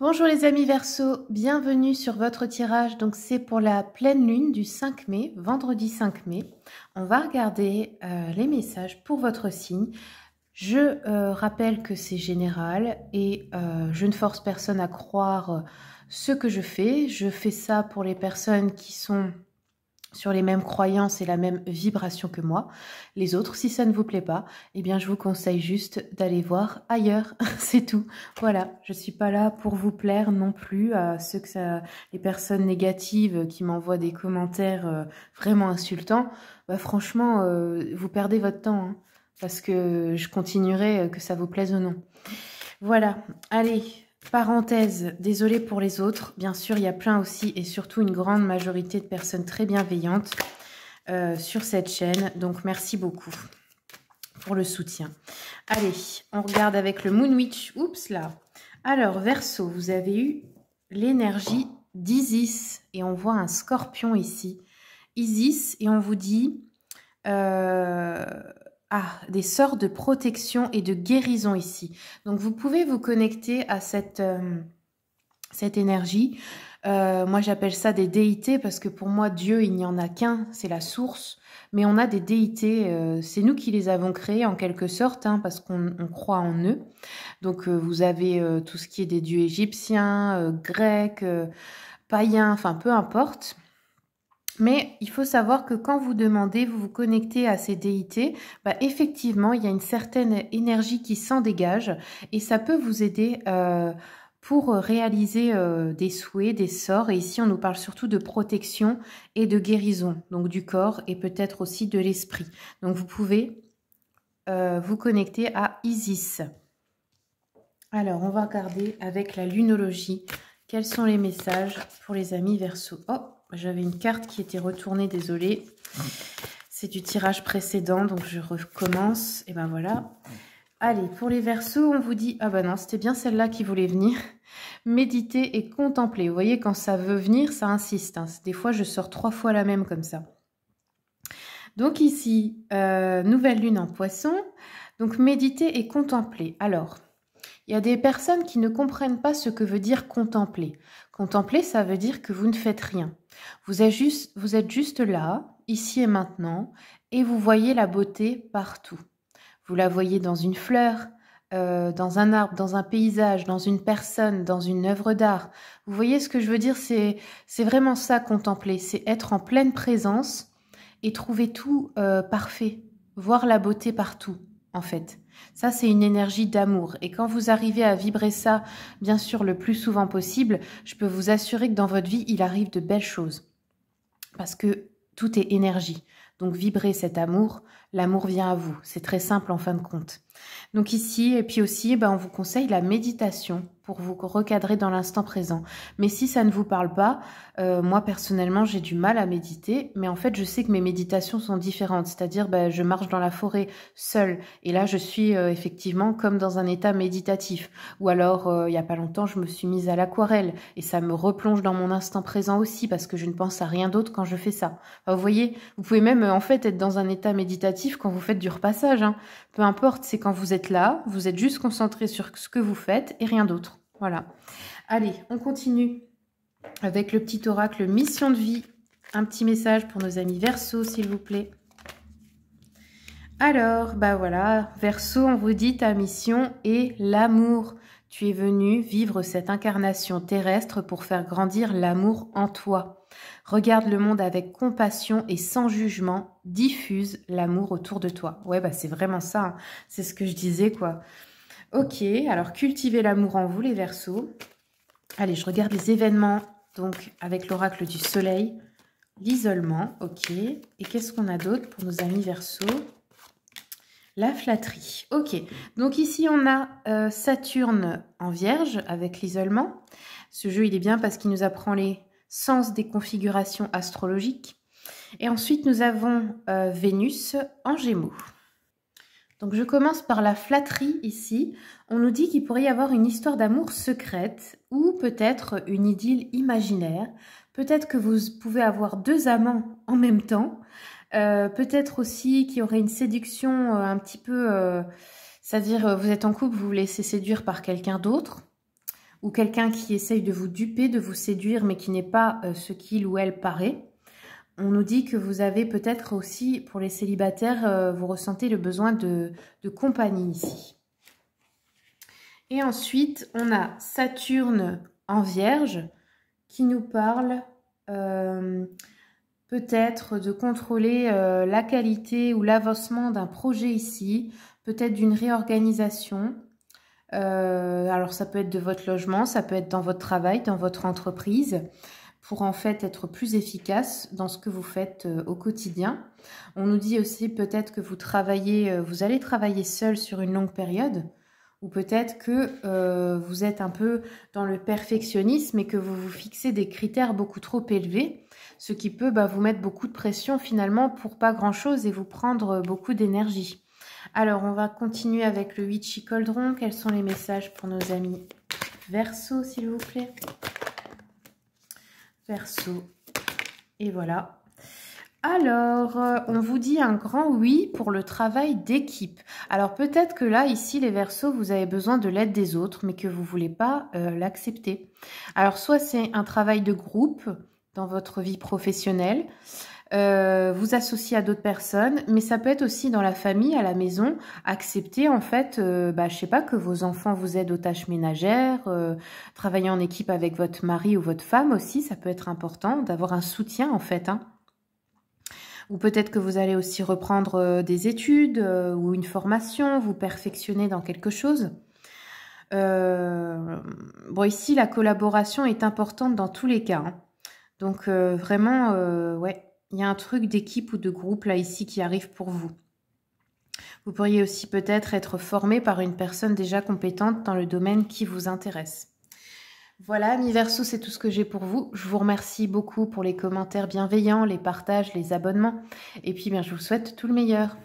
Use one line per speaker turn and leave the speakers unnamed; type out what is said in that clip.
Bonjour les amis Verseau, bienvenue sur votre tirage. Donc c'est pour la pleine lune du 5 mai, vendredi 5 mai. On va regarder euh, les messages pour votre signe. Je euh, rappelle que c'est général et euh, je ne force personne à croire ce que je fais. Je fais ça pour les personnes qui sont sur les mêmes croyances et la même vibration que moi. Les autres, si ça ne vous plaît pas, eh bien je vous conseille juste d'aller voir ailleurs, c'est tout. Voilà, je suis pas là pour vous plaire non plus à ceux que ça, les personnes négatives qui m'envoient des commentaires euh, vraiment insultants. Bah franchement, euh, vous perdez votre temps hein, parce que je continuerai euh, que ça vous plaise ou non. Voilà, allez, Parenthèse, désolé pour les autres. Bien sûr, il y a plein aussi et surtout une grande majorité de personnes très bienveillantes euh, sur cette chaîne. Donc, merci beaucoup pour le soutien. Allez, on regarde avec le Moon Oups, là. Alors, Verseau, vous avez eu l'énergie d'Isis et on voit un scorpion ici. Isis et on vous dit... Euh, ah, des sorts de protection et de guérison ici. Donc vous pouvez vous connecter à cette, euh, cette énergie. Euh, moi j'appelle ça des déités parce que pour moi Dieu il n'y en a qu'un, c'est la source. Mais on a des déités, euh, c'est nous qui les avons créés en quelque sorte hein, parce qu'on croit en eux. Donc vous avez tout ce qui est des dieux égyptiens, grecs, païens, enfin peu importe. Mais il faut savoir que quand vous demandez, vous vous connectez à ces déités, bah, effectivement, il y a une certaine énergie qui s'en dégage et ça peut vous aider euh, pour réaliser euh, des souhaits, des sorts. Et ici, on nous parle surtout de protection et de guérison, donc du corps et peut-être aussi de l'esprit. Donc vous pouvez euh, vous connecter à Isis. Alors, on va regarder avec la lunologie quels sont les messages pour les amis verso. Oh j'avais une carte qui était retournée, désolée. C'est du tirage précédent, donc je recommence. Et ben voilà. Allez, pour les versos, on vous dit, ah bah non, c'était bien celle-là qui voulait venir. Méditer et contempler. Vous voyez, quand ça veut venir, ça insiste. Hein. Des fois, je sors trois fois la même comme ça. Donc ici, euh, nouvelle lune en poisson. Donc méditer et contempler. Alors, il y a des personnes qui ne comprennent pas ce que veut dire contempler. Contempler, ça veut dire que vous ne faites rien. Vous êtes, juste, là, ici et maintenant, et vous voyez la beauté partout. Vous la voyez dans une fleur, euh, dans un arbre, dans un paysage, dans une personne, dans une œuvre d'art. Vous voyez ce que je veux dire C'est vraiment ça, contempler. C'est être en pleine présence et trouver tout euh, parfait, voir la beauté partout fait. Ça, c'est une énergie d'amour. Et quand vous arrivez à vibrer ça, bien sûr, le plus souvent possible, je peux vous assurer que dans votre vie, il arrive de belles choses. Parce que tout est énergie. Donc, vibrez cet amour, l'amour vient à vous. C'est très simple en fin de compte. Donc ici, et puis aussi, eh ben, on vous conseille la méditation pour vous recadrer dans l'instant présent. Mais si ça ne vous parle pas, euh, moi personnellement, j'ai du mal à méditer, mais en fait, je sais que mes méditations sont différentes. C'est-à-dire, ben, je marche dans la forêt seule, et là, je suis euh, effectivement comme dans un état méditatif. Ou alors, euh, il n'y a pas longtemps, je me suis mise à l'aquarelle, et ça me replonge dans mon instant présent aussi, parce que je ne pense à rien d'autre quand je fais ça. vous voyez, vous pouvez même en fait être dans un état méditatif quand vous faites du repassage. Hein. Peu importe, c'est vous êtes là, vous êtes juste concentré sur ce que vous faites et rien d'autre. Voilà. Allez, on continue avec le petit oracle mission de vie. Un petit message pour nos amis Verseau, s'il vous plaît. Alors, bah voilà, Verseau, on vous dit ta mission est l'amour. Tu es venu vivre cette incarnation terrestre pour faire grandir l'amour en toi. Regarde le monde avec compassion et sans jugement diffuse l'amour autour de toi. Ouais, bah c'est vraiment ça. Hein. C'est ce que je disais, quoi. Ok, alors cultivez l'amour en vous, les versos. Allez, je regarde les événements, donc avec l'oracle du soleil. L'isolement, ok. Et qu'est-ce qu'on a d'autre pour nos amis versos la flatterie. Ok, donc ici on a euh, Saturne en vierge avec l'isolement. Ce jeu il est bien parce qu'il nous apprend les sens des configurations astrologiques. Et ensuite, nous avons euh, Vénus en Gémeaux. Donc je commence par la flatterie ici. On nous dit qu'il pourrait y avoir une histoire d'amour secrète ou peut-être une idylle imaginaire. Peut-être que vous pouvez avoir deux amants en même temps. Euh, peut-être aussi qu'il y aurait une séduction euh, un petit peu... C'est-à-dire vous êtes en couple, vous vous laissez séduire par quelqu'un d'autre ou quelqu'un qui essaye de vous duper, de vous séduire mais qui n'est pas ce qu'il ou elle paraît on nous dit que vous avez peut-être aussi, pour les célibataires, euh, vous ressentez le besoin de, compagnie ici. Et ensuite, on a Saturne en Vierge qui nous parle euh, peut-être de contrôler euh, la qualité ou l'avancement d'un projet ici, peut-être d'une réorganisation. alors ça peut être de votre logement, ça peut être dans votre travail, dans votre entreprise pour en fait être plus efficace dans ce que vous faites euh, au quotidien. On nous dit aussi peut-être que vous travaillez, euh, vous allez travailler seul sur une longue période, ou peut-être que euh, vous êtes un peu dans le perfectionnisme et que vous vous fixez des critères beaucoup trop élevés, ce qui peut bah, vous mettre beaucoup de pression finalement pour pas grand-chose et vous prendre beaucoup d'énergie. Alors on va continuer avec le Witchy Cauldron. Quels sont les messages pour nos amis Verso, s'il vous plaît Verseau, Et voilà. Alors, euh, on vous dit un grand oui pour le travail d'équipe. Alors peut-être que là, ici, les versos, vous avez besoin de l'aide des autres, mais que vous ne voulez pas euh, l'accepter. Alors soit c'est un travail de groupe dans votre vie professionnelle, euh, vous associer à d'autres personnes, mais ça peut être aussi dans la famille, à la maison, accepter en fait, euh, bah, je sais pas, que vos enfants vous aident aux tâches ménagères, euh, travailler en équipe avec votre mari ou votre femme aussi, ça peut être important d'avoir un soutien en fait. Hein. Ou peut-être que vous allez aussi reprendre des études ou une formation, vous perfectionner dans quelque chose. Euh, bon, ici, la collaboration est importante dans tous les cas. Hein. Donc, vraiment, euh, ouais, il y a un truc d'équipe ou de groupe là ici qui arrive pour vous. Vous pourriez aussi peut-être être formé par une personne déjà compétente dans le domaine qui vous intéresse. Voilà, mi verso, c'est tout ce que j'ai pour vous. Je vous remercie beaucoup pour les commentaires bienveillants, les partages, les abonnements. Et puis, bien, je vous souhaite tout le meilleur.